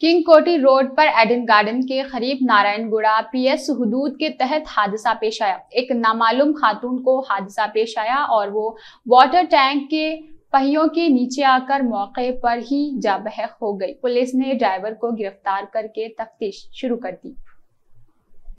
king कोटी road पर Aiden garden के करीब नारायणगुड़ा पीएस हदूद के तहत हादसा पेश आया एक नामालूम खातून को हादसा पेश आया और वो वाटर टैंक के पहियों के नीचे आकर मौके पर ही जा बहक हो गई पुलिस ने ड्राइवर को गिरफ्तार करके तफ्तीश शुरू कर दी